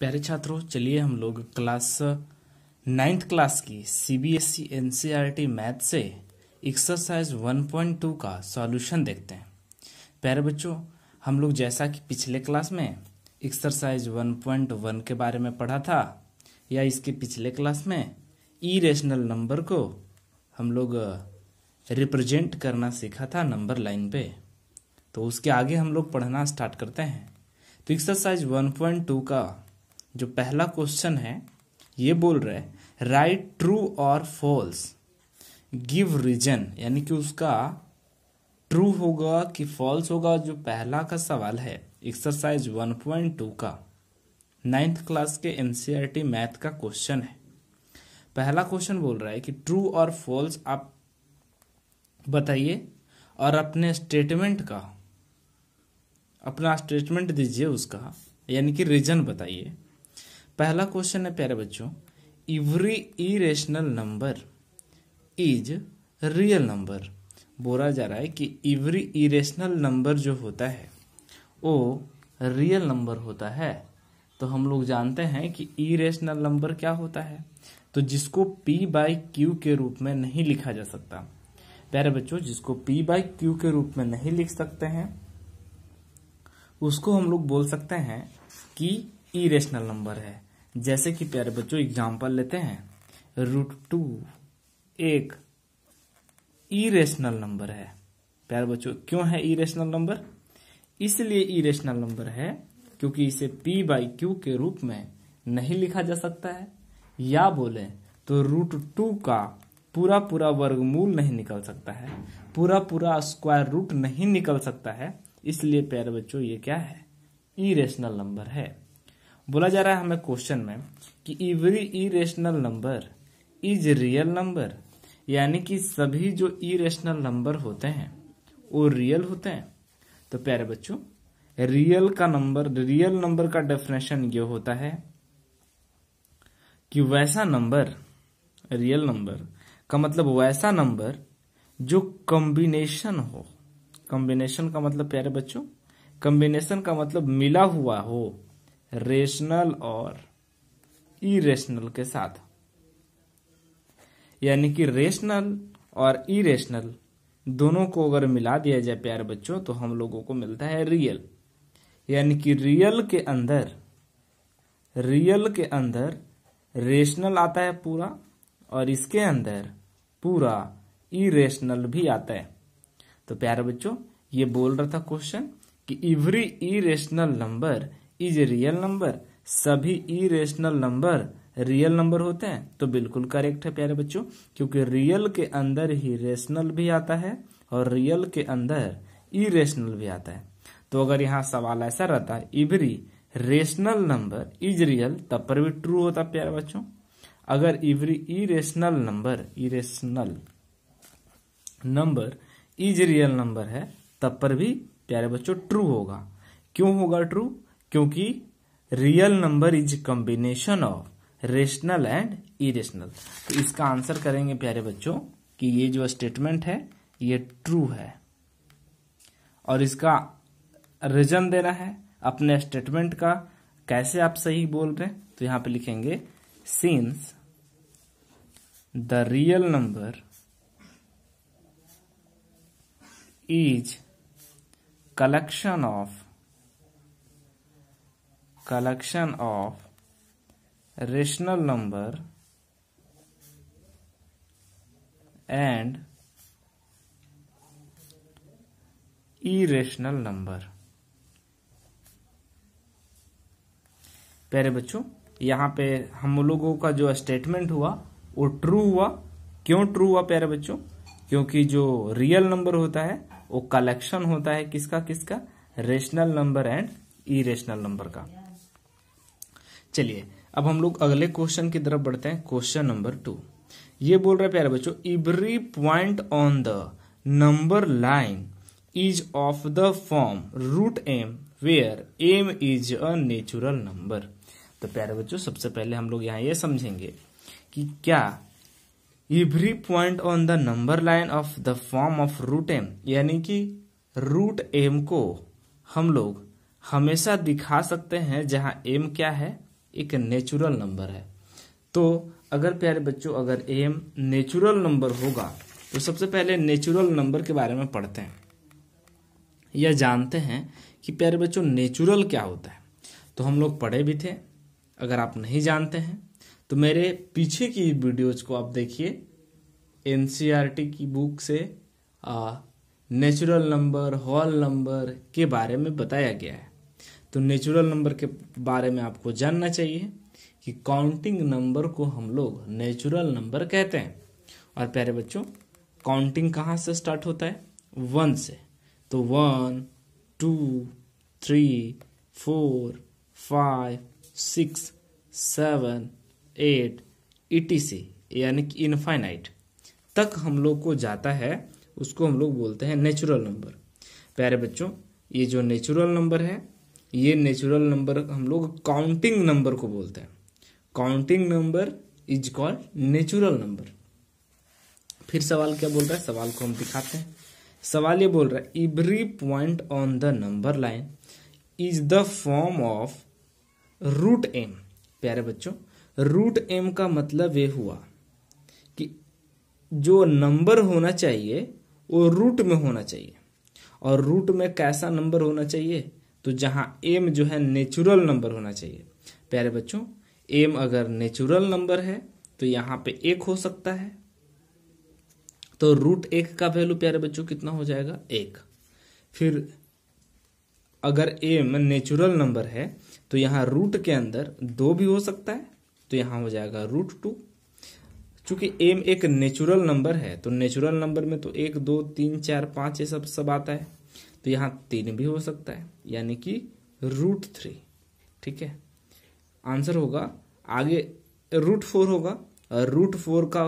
प्यारे छात्रों चलिए हम लोग क्लास नाइन्थ क्लास की C B S E N C R T math से एक्सरसाइज वन पॉइंट टू का सॉल्यूशन देखते हैं प्यारे बच्चों हम लोग जैसा कि पिछले क्लास में एक्सरसाइज वन पॉइंट वन के बारे में पढ़ा था या इसके पिछले क्लास में ई रेशनल नंबर को हम लोग रिप्रेजेंट करना सीखा था नंबर लाइन पे तो उसके आगे हम लोग पढ़ना स्टार्ट करते हैं तो एक्सरसाइज वन पॉइंट टू का जो पहला क्वेश्चन है ये बोल रहा है राइट ट्रू और फॉल्स गिव रीजन यानी कि उसका ट्रू होगा कि फॉल्स होगा जो पहला का सवाल है एक्सरसाइज 1.2 का नाइन्थ क्लास के एनसीईआरटी मैथ e का क्वेश्चन है पहला क्वेश्चन बोल रहा है कि ट्रू और फॉल्स आप बताइए और अपने स्टेटमेंट का अपना स्टेटमेंट दीजिए उसका यानी कि रीजन बताइए पहला क्वेश्चन है प्यारे बच्चों every irrational number is real number बोला जा रहा है कि इवरी इरेशनल नंबर जो होता है वो रियल नंबर होता है तो हम लोग जानते हैं कि इरेशनल नंबर क्या होता है तो जिसको p बाई क्यू के रूप में नहीं लिखा जा सकता प्यारे बच्चों जिसको p बाई क्यू के रूप में नहीं लिख सकते हैं उसको हम लोग बोल सकते हैं कि इरेशनल नंबर है जैसे कि प्यारे बच्चों एग्जाम्पल लेते हैं रूट टू एक इरेशनल नंबर है प्यारे बच्चों क्यों है इरेशनल नंबर इसलिए इरेशनल नंबर है क्योंकि इसे p बाई क्यू के रूप में नहीं लिखा जा सकता है या बोले तो रूट टू का पूरा पूरा वर्गमूल नहीं निकल सकता है पूरा पूरा स्क्वायर रूट नहीं निकल सकता है इसलिए प्यारे बच्चों ये क्या है इरेशनल नंबर है बोला जा रहा है हमें क्वेश्चन में कि every irrational number is real number यानी कि सभी जो इरेशनल नंबर होते हैं वो रियल होते हैं तो प्यारे बच्चों रियल का नंबर रियल नंबर का डेफिनेशन ये होता है कि वैसा नंबर रियल नंबर का मतलब वैसा नंबर जो कॉम्बिनेशन हो कॉम्बिनेशन का मतलब प्यारे बच्चों कॉम्बिनेशन का मतलब मिला हुआ हो रेशनल और इरेशनल के साथ यानी कि रेशनल और इरेशनल दोनों को अगर मिला दिया जाए प्यार बच्चों तो हम लोगों को मिलता है रियल यानी कि रियल के अंदर रियल के अंदर रेशनल आता है पूरा और इसके अंदर पूरा इरेशनल भी आता है तो प्यारे बच्चों ये बोल रहा था क्वेश्चन कि every irrational number is real number सभी इरेशनल नंबर रियल नंबर होते हैं तो बिल्कुल करेक्ट है प्यारे बच्चों क्योंकि रियल के अंदर ही रेशनल भी आता है और रियल के अंदर इरेशनल भी आता है तो अगर यहाँ सवाल ऐसा रहता है every rational number is real तब पर भी ट्रू होता प्यारे बच्चों अगर every irrational number irrational number is real number है तब पर भी प्यारे बच्चों ट्रू होगा क्यों होगा ट्रू क्योंकि real number is combination of rational and irrational तो इसका आंसर करेंगे प्यारे बच्चों कि ये जो स्टेटमेंट है ये ट्रू है और इसका रीजन देना है अपने स्टेटमेंट का कैसे आप सही बोल रहे हैं तो यहां पे लिखेंगे since the real number is collection of collection of rational number and irrational number प्यारे बच्चों यहाँ पे हम लोगों का जो स्टेटमेंट हुआ वो ट्रू हुआ क्यों ट्रू हुआ प्यारे बच्चों क्योंकि जो रियल नंबर होता है वो कलेक्शन होता है किसका किसका rational number and irrational number का चलिए अब हम लोग अगले क्वेश्चन की तरफ बढ़ते हैं क्वेश्चन नंबर टू ये बोल रहे प्यारे बच्चों every point on the number line is of the form root M where M is a natural number तो प्यारे बच्चों सबसे पहले हम लोग यहां ये समझेंगे कि क्या every point on the number line of the form of root M यानी कि रूट एम को हम लोग हमेशा दिखा सकते हैं जहां एम क्या है एक नेचुरल नंबर है तो अगर प्यारे बच्चों अगर एम नेचुरल नंबर होगा तो सबसे पहले नेचुरल नंबर के बारे में पढ़ते हैं या जानते हैं कि प्यारे बच्चों नेचुरल क्या होता है तो हम लोग पढ़े भी थे अगर आप नहीं जानते हैं तो मेरे पीछे की वीडियोज को आप देखिए एन e की बुक से नेचुरल नंबर हॉल नंबर के बारे में बताया गया है तो नेचुरल नंबर के बारे में आपको जानना चाहिए कि काउंटिंग नंबर को हम लोग नेचुरल नंबर कहते हैं और प्यारे बच्चों काउंटिंग कहाँ से स्टार्ट होता है वन से तो one two three four five six seven eight सी यानी कि इनफाइनाइट तक हम लोग को जाता है उसको हम लोग बोलते हैं नेचुरल नंबर प्यारे बच्चों ये जो नेचुरल नंबर है ये नेचुरल नंबर हम लोग काउंटिंग नंबर को बोलते हैं counting number is called natural number फिर सवाल क्या बोल रहा है सवाल को हम दिखाते हैं सवाल ये बोल रहा है every point on the number line is the form of root M प्यारे बच्चों रूट एम का मतलब ये हुआ कि जो नंबर होना चाहिए वो रूट में होना चाहिए और रूट में कैसा नंबर होना चाहिए तो जहाँ एम जो है नेचुरल नंबर होना चाहिए प्यारे बच्चों एम अगर नेचुरल नंबर है तो यहाँ पे एक हो सकता है तो रूट एक का वैल्यू प्यारे बच्चों कितना हो जाएगा एक फिर अगर एम नेचुरल नंबर है तो यहाँ रूट के अंदर दो भी हो सकता है तो यहाँ हो जाएगा रूट टू चूंकि एम एक नेचुरल नंबर है तो नेचुरल नंबर में तो एक दो तीन चार पाँच ये सब सब आता है तो यहाँ तीन भी हो सकता है यानी कि रूट थ्री ठीक है आंसर होगा आगे रूट फोर होगा रूट फोर का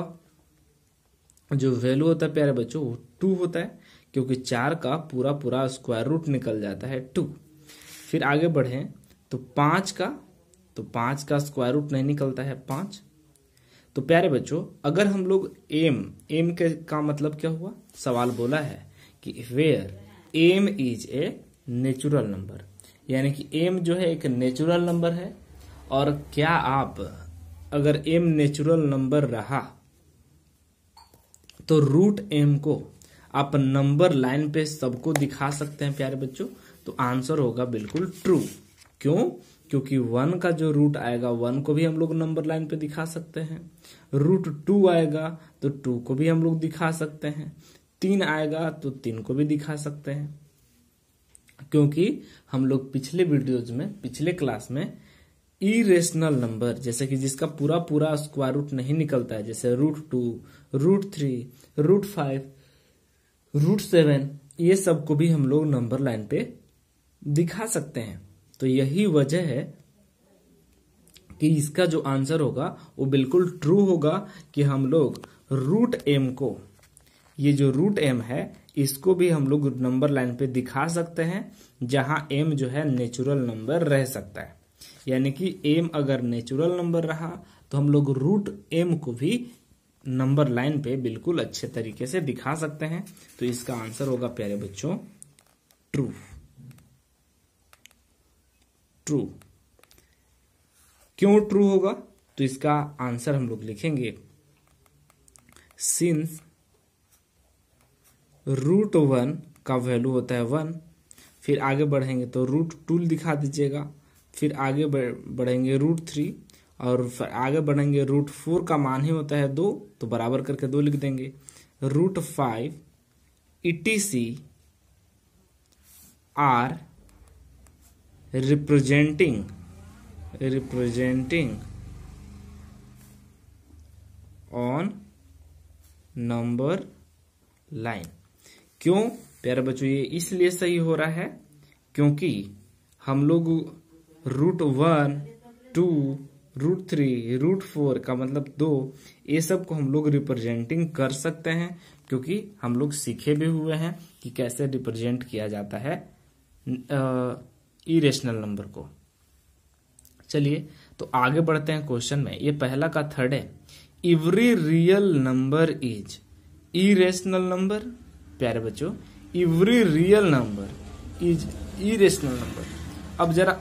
जो वैल्यू होता है प्यारे बच्चों वो टू होता है क्योंकि चार का पूरा पूरा स्क्वायर रूट निकल जाता है टू फिर आगे बढ़े तो पाँच का तो पाँच का स्क्वायर रूट नहीं निकलता है पाँच तो प्यारे बच्चों अगर हम लोग एम एम के का मतलब क्या हुआ सवाल बोला है कि where M is a natural number यानी कि एम जो है एक नेचुरल नंबर है और क्या आप अगर एम नेचुरल नंबर रहा तो रूट एम को आप नंबर लाइन पे सबको दिखा सकते हैं प्यारे बच्चों तो आंसर होगा बिल्कुल ट्रू क्यों क्योंकि वन का जो रूट आएगा वन को भी हम लोग नंबर लाइन पे दिखा सकते हैं रूट टू आएगा तो टू को भी हम लोग दिखा सकते हैं तीन आएगा तो तीन को भी दिखा सकते हैं क्योंकि हम लोग पिछले वीडियोज में पिछले क्लास में इरेशनल नंबर जैसे कि जिसका पूरा पूरा स्क्वायर रूट नहीं निकलता है जैसे root two root three root five root seven ये सब को भी हम लोग नंबर लाइन पे दिखा सकते हैं तो यही वजह है कि इसका जो आंसर होगा वो बिल्कुल ट्रू होगा कि हम लोग रूट एम को ये जो रूट एम है इसको भी हम लोग नंबर लाइन पे दिखा सकते हैं जहां एम जो है नेचुरल नंबर रह सकता है यानी कि एम अगर नेचुरल नंबर रहा तो हम लोग रूट एम को भी नंबर लाइन पे बिल्कुल अच्छे तरीके से दिखा सकते हैं तो इसका आंसर होगा प्यारे बच्चों ट्रू ट्रू क्यों ट्रू होगा तो इसका आंसर हम लोग लिखेंगे सिंस रूट वन का वैल्यू होता है वन फिर आगे बढ़ेंगे तो रूट टू दिखा दीजिएगा फिर आगे बढ़ेंगे रूट थ्री और आगे बढ़ेंगे रूट फोर का मान ही होता है दो तो बराबर करके दो लिख देंगे root five etc are representing representing on number line क्यों प्यारे बच्चों ये इसलिए सही हो रहा है क्योंकि हम लोग root one two root three root four का मतलब दो ये सब को हम लोग रिप्रेजेंटिंग कर सकते हैं क्योंकि हम लोग सीखे भी हुए हैं कि कैसे रिप्रेजेंट किया जाता है इरेशनल नंबर को चलिए तो आगे बढ़ते हैं क्वेश्चन में ये पहला का थर्ड है every real number is irrational number प्यारे बच्चों every real number is irrational number अब जरा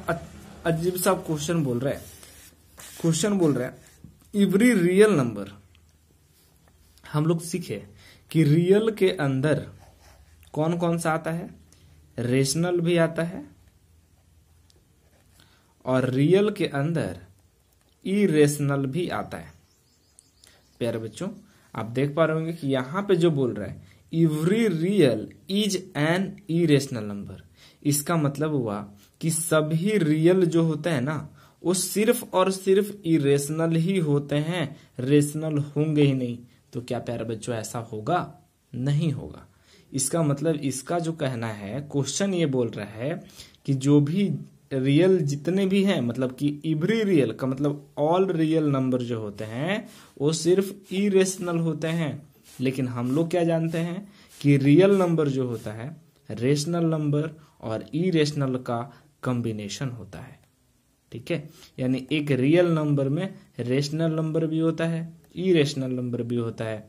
अजीब सा क्वेश्चन बोल रहा है क्वेश्चन बोल रहा है एवरी रियल नंबर हम लोग सीखे कि रियल के अंदर कौन कौन सा आता है रेशनल भी आता है और रियल के अंदर इरेशनल भी आता है प्यारे बच्चों आप देख पा रहे होंगे कि यहां पे जो बोल रहा है every real is an irrational number इसका मतलब हुआ कि सभी रियल जो होते हैं ना वो सिर्फ और सिर्फ इरेशनल ही होते हैं रेशनल होंगे ही नहीं तो क्या प्यारे बच्चों ऐसा होगा नहीं होगा इसका मतलब इसका जो कहना है क्वेश्चन ये बोल रहा है कि जो भी रियल जितने भी हैं मतलब कि इवरी रियल का मतलब ऑल रियल नंबर जो होते हैं वो सिर्फ इरेशनल होते हैं लेकिन हम लोग क्या जानते हैं कि रियल नंबर जो होता है रेशनल नंबर और रेशनल का कम्बिनेशन होता है ठीक है यानी एक रियल नंबर में रेशनल नंबर भी होता है रेशनल नंबर भी होता है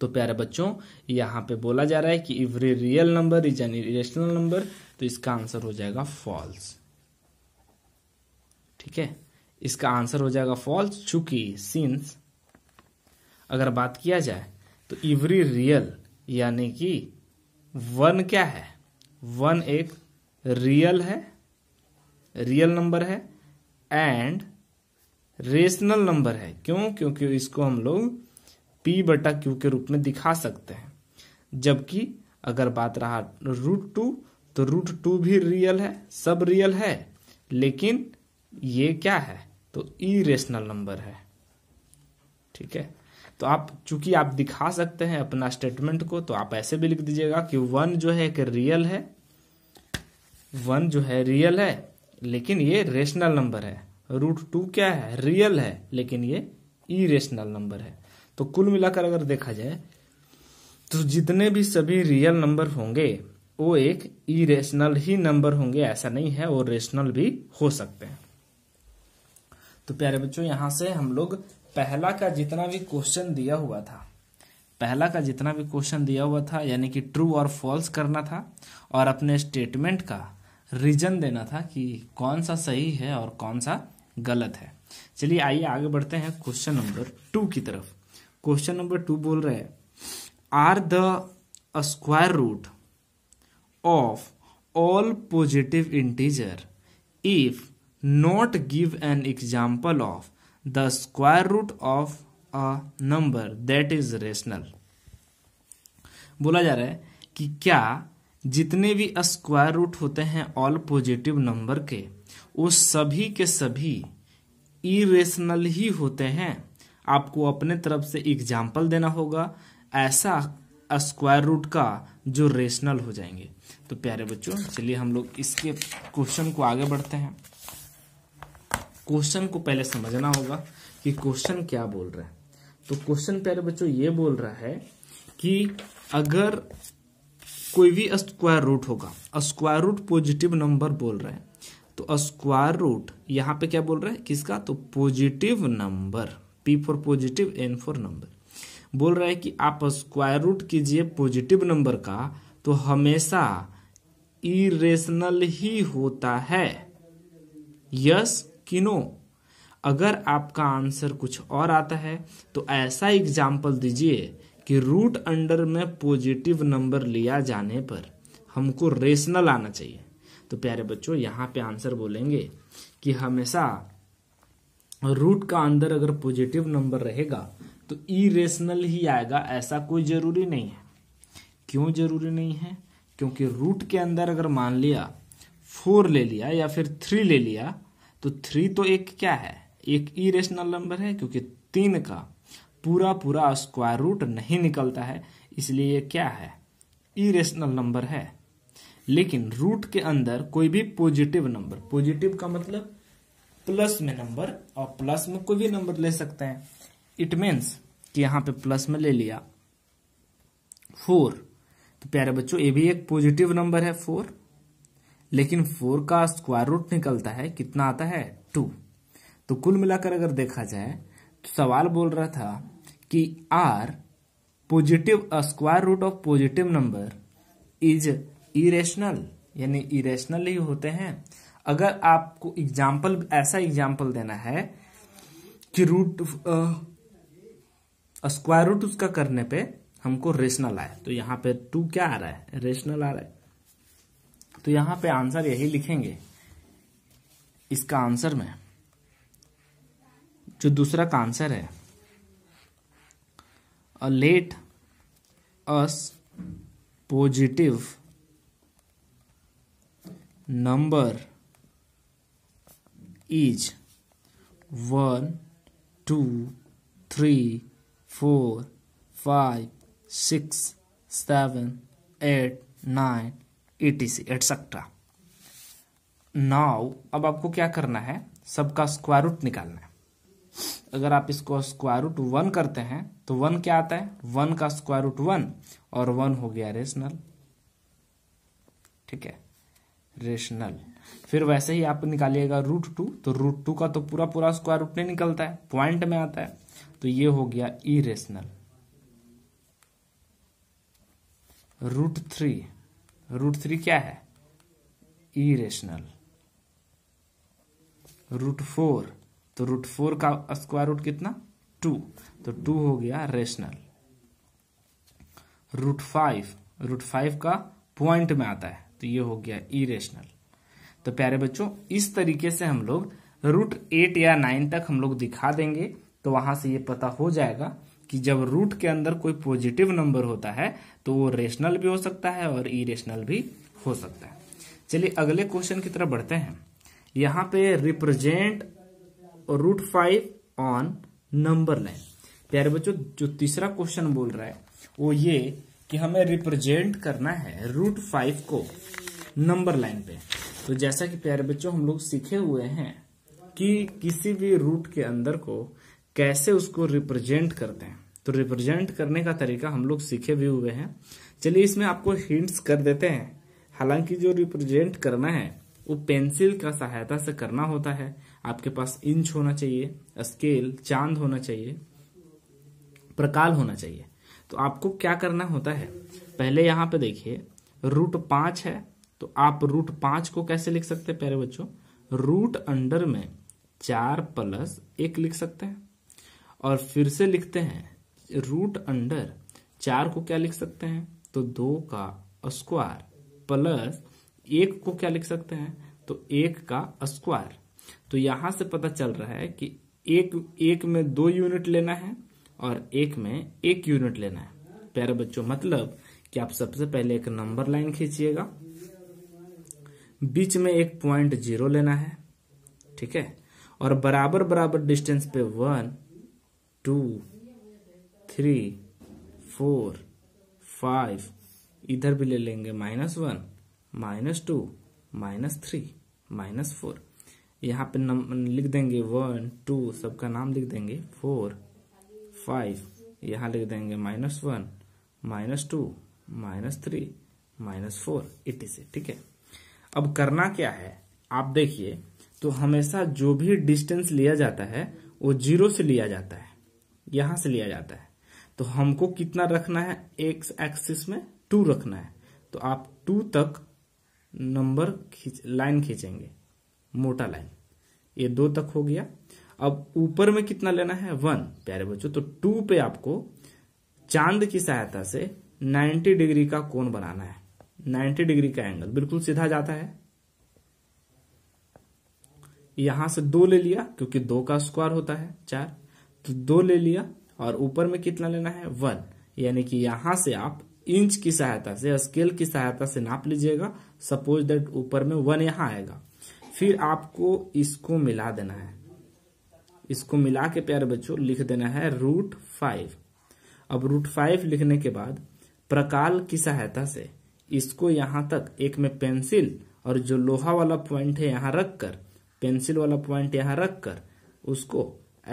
तो प्यारे बच्चों यहां पे बोला जा रहा है कि every real number is an irrational number तो इसका आंसर हो जाएगा फॉल्स ठीक है इसका आंसर हो जाएगा फॉल्स चूंकि सिंस अगर बात किया जाए तो इवरी रियल यानी कि वन क्या है वन एक रियल है रियल नंबर है एंड रेशनल नंबर है क्यों क्योंकि इसको हम लोग पी बटा क्यू के रूप में दिखा सकते हैं जबकि अगर बात रहा रूट टू तो रूट टू भी रियल है सब रियल है लेकिन ये क्या है तो ई रेशनल नंबर है ठीक है तो आप चूंकि आप दिखा सकते हैं अपना स्टेटमेंट को तो आप ऐसे भी लिख दीजिएगा कि वन जो है एक रियल है वन जो है रियल है लेकिन ये रेशनल नंबर है रूट टू क्या है रियल है लेकिन ये ई नंबर है तो कुल मिलाकर अगर देखा जाए तो जितने भी सभी रियल नंबर होंगे वो एक रेशनल ही नंबर होंगे ऐसा नहीं है वो रेशनल भी हो सकते हैं तो प्यारे बच्चों यहां से हम लोग पहला का जितना भी क्वेश्चन दिया हुआ था पहला का जितना भी क्वेश्चन दिया हुआ था यानी कि ट्रू और फॉल्स करना था और अपने स्टेटमेंट का रीजन देना था कि कौन सा सही है और कौन सा गलत है चलिए आइए आगे बढ़ते हैं क्वेश्चन नंबर टू की तरफ क्वेश्चन नंबर टू बोल रहे हैं are the square root of all positive integer if not give an example of the square root of a number that is rational बोला जा रहा है कि क्या जितने भी स्क्वायर रूट होते हैं ऑल पॉजिटिव नंबर के वो सभी के सभी इरेशनल ही होते हैं आपको अपने तरफ से एग्जाम्पल देना होगा ऐसा स्क्वायर रूट का जो रेशनल हो जाएंगे तो प्यारे बच्चों चलिए हम लोग इसके क्वेश्चन को आगे बढ़ते हैं क्वेश्चन को पहले समझना होगा कि क्वेश्चन क्या बोल रहा है तो क्वेश्चन पहले बच्चों ये बोल रहा है कि अगर कोई भी स्क्वायर रूट होगा स्क्वायर रूट पॉजिटिव नंबर बोल रहा है तो स्क्वायर रूट यहाँ पे क्या बोल रहा है किसका तो positive number P for positive N for number बोल रहा है कि आप स्क्वायर रूट कीजिए पॉजिटिव नंबर का तो हमेशा इरेशनल ही होता है यस किनो अगर आपका आंसर कुछ और आता है तो ऐसा एग्जाम्पल दीजिए कि रूट अंडर में पॉजिटिव नंबर लिया जाने पर हमको रेशनल आना चाहिए तो प्यारे बच्चों यहाँ पे आंसर बोलेंगे कि हमेशा रूट का अंदर अगर पॉजिटिव नंबर रहेगा तो इरेशनल ही आएगा ऐसा कोई ज़रूरी नहीं है क्यों ज़रूरी नहीं है क्योंकि रूट के अंदर अगर मान लिया फोर ले लिया या फिर थ्री ले लिया तो थ्री तो एक क्या है एक ई रेशनल नंबर है क्योंकि तीन का पूरा पूरा स्क्वायर रूट नहीं निकलता है इसलिए ये क्या है ई रेशनल नंबर है लेकिन रूट के अंदर कोई भी पॉजिटिव नंबर पॉजिटिव का मतलब प्लस में नंबर और प्लस में कोई भी नंबर ले सकते हैं इट मीन्स कि यहाँ पे प्लस में ले लिया फोर तो प्यारे बच्चों ये भी एक पॉजिटिव नंबर है फोर लेकिन फोर का स्क्वायर रूट निकलता है कितना आता है टू तो कुल मिलाकर अगर देखा जाए तो सवाल बोल रहा था कि are positive square root of positive number is irrational यानी इरेशनल ही होते हैं अगर आपको एग्जाम्पल ऐसा एग्जाम्पल देना है कि रूट स्क्वायर रूट उसका करने पे हमको रेशनल आए तो यहाँ पे टू क्या आ रहा है रेशनल आ रहा है तो यहाँ पे आंसर यही लिखेंगे इसका आंसर में जो दूसरा का आंसर है a let us positive number is one two three four five six seven eight nine ETC etcetera now अब आपको क्या करना है सबका स्क्वायर रूट निकालना है अगर आप इसको स्क्वायर रूट वन करते हैं तो वन क्या आता है वन का स्क्वायर रूट वन और वन हो गया रेशनल ठीक है रेशनल फिर वैसे ही आप निकालिएगा रूट टू तो रूट टू का तो पूरा पूरा स्क्वायर रूट नहीं निकलता है पॉइंट में आता है तो ये हो गया irrational root three root three क्या है इरेशनल रूट फोर तो रूट फोर का स्क्वायर रूट कितना टू तो टू हो गया rational root five root five का पॉइंट में आता है तो ये हो गया इरेशनल तो प्यारे बच्चों इस तरीके से हम लोग रूट एट या नाइन तक हम लोग दिखा देंगे तो वहां से ये पता हो जाएगा कि जब रूट के अंदर कोई पॉजिटिव नंबर होता है तो वो रेशनल भी हो सकता है और इरेशनल भी हो सकता है चलिए अगले क्वेश्चन की तरफ बढ़ते हैं यहां पे represent root five on number line प्यारे बच्चों जो तीसरा क्वेश्चन बोल रहा है वो ये कि हमें रिप्रेजेंट करना है रूट फाइव को नंबर लाइन पे तो जैसा कि प्यारे बच्चों हम लोग सीखे हुए हैं कि किसी भी रूट के अंदर को कैसे उसको रिप्रेजेंट करते हैं तो रिप्रेजेंट करने का तरीका हम लोग सीखे भी हुए हैं चलिए इसमें आपको हिंट्स कर देते हैं हालांकि जो रिप्रेजेंट करना है वो पेंसिल का सहायता से करना होता है आपके पास इंच होना चाहिए स्केल चांद होना चाहिए प्रकाल होना चाहिए तो आपको क्या करना होता है पहले यहाँ पे देखिए रूट पांच है तो आप रूट पांच को कैसे लिख सकते हैं प्यारे बच्चों रूट अंडर में चार प्लस एक लिख सकते हैं और फिर से लिखते हैं रूट अंडर चार को क्या लिख सकते हैं तो दो का स्क्वायर प्लस एक को क्या लिख सकते हैं तो एक का स्क्वायर तो यहां से पता चल रहा है कि एक एक में दो यूनिट लेना है और एक में एक यूनिट लेना है प्यारे बच्चों मतलब कि आप सबसे पहले एक नंबर लाइन खींचिएगा बीच में एक पॉइंट जीरो लेना है ठीक है और बराबर बराबर डिस्टेंस पे one two three four five इधर भी ले लेंगे minus one minus two minus three minus four यहाँ पे नम लिख देंगे वन टू सबका नाम लिख देंगे फोर फाइव यहाँ लिख देंगे minus one minus two minus three minus four इटी से ठीक है अब करना क्या है आप देखिए तो हमेशा जो भी डिस्टेंस लिया जाता है वो जीरो से लिया जाता है यहां से लिया जाता है तो हमको कितना रखना है एक्स एक्सिस में टू रखना है तो आप टू तक नंबर खींच लाइन खींचेंगे मोटा लाइन ये दो तक हो गया अब ऊपर में कितना लेना है वन प्यारे बच्चों तो टू पे आपको चांद की सहायता से 90 डिग्री का कोण बनाना है 90 डिग्री का एंगल बिल्कुल सीधा जाता है यहां से दो ले लिया क्योंकि दो का स्क्वायर होता है चार तो दो ले लिया और ऊपर में कितना लेना है वन यानी कि यहां से आप इंच की सहायता से स्केल की सहायता से नाप लीजिएगा सपोज दैट ऊपर में वन यहां आएगा फिर आपको इसको मिला देना है इसको मिला के प्यारे बच्चों लिख देना है रूट फाइव अब रूट फाइव लिखने के बाद प्रकाल की सहायता से इसको यहां तक एक में पेंसिल और जो लोहा वाला पॉइंट है यहां रखकर पेंसिल वाला पॉइंट यहां रखकर उसको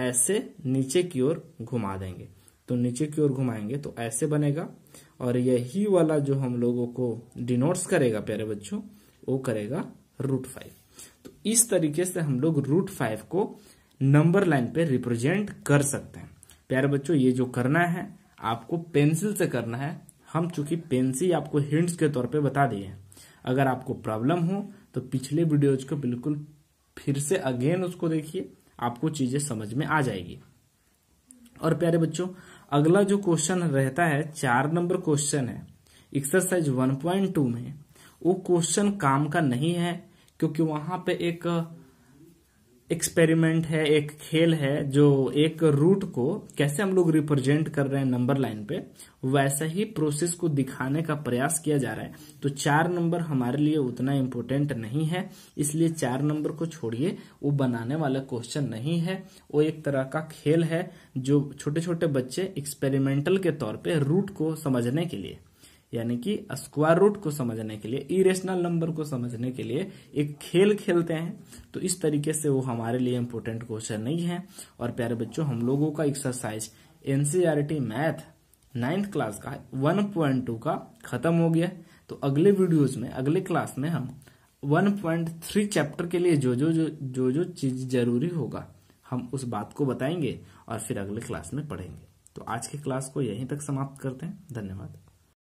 ऐसे नीचे की ओर घुमा देंगे तो नीचे की ओर घुमाएंगे तो ऐसे बनेगा और यही वाला जो हम लोगों को डिनोट्स करेगा प्यारे बच्चों वो करेगा रूट फाइव तो इस तरीके से हम लोग रूट फाइव को नंबर लाइन पे रिप्रेजेंट कर सकते हैं प्यारे बच्चों ये जो करना है आपको पेंसिल से करना है हम चूंकि पेंसिल आपको हिंट्स के तौर पे बता दिए हैं अगर आपको प्रॉब्लम हो तो पिछले वीडियोज को बिल्कुल फिर से अगेन उसको देखिए आपको चीजें समझ में आ जाएगी और प्यारे बच्चों अगला जो क्वेश्चन रहता है चार नंबर क्वेश्चन है एक्सरसाइज 1.2 में वो क्वेश्चन काम का नहीं है क्योंकि वहां पे एक एक्सपेरिमेंट है एक खेल है जो एक रूट को कैसे हम लोग रिप्रेजेंट कर रहे हैं नंबर लाइन पे वैसा ही प्रोसेस को दिखाने का प्रयास किया जा रहा है तो चार नंबर हमारे लिए उतना इम्पोर्टेंट नहीं है इसलिए चार नंबर को छोड़िए वो बनाने वाला क्वेश्चन नहीं है वो एक तरह का खेल है जो छोटे छोटे बच्चे एक्सपेरिमेंटल के तौर पर रूट को समझने के लिए यानी कि स्क्वायर रूट को समझने के लिए इरेशनल नंबर को समझने के लिए एक खेल खेलते हैं तो इस तरीके से वो हमारे लिए इम्पोर्टेंट क्वेश्चन नहीं है और प्यारे बच्चों हम लोगों का exercise NCR math ninth class का वन पॉइंट टू का खत्म हो गया तो अगले वीडियोज में अगले क्लास में हम वन पॉइंट थ्री चैप्टर के लिए जो जो जो जो जो चीज जरूरी होगा हम उस बात को बताएंगे और फिर अगले क्लास में पढ़ेंगे तो आज की क्लास को यहीं तक समाप्त करते हैं धन्यवाद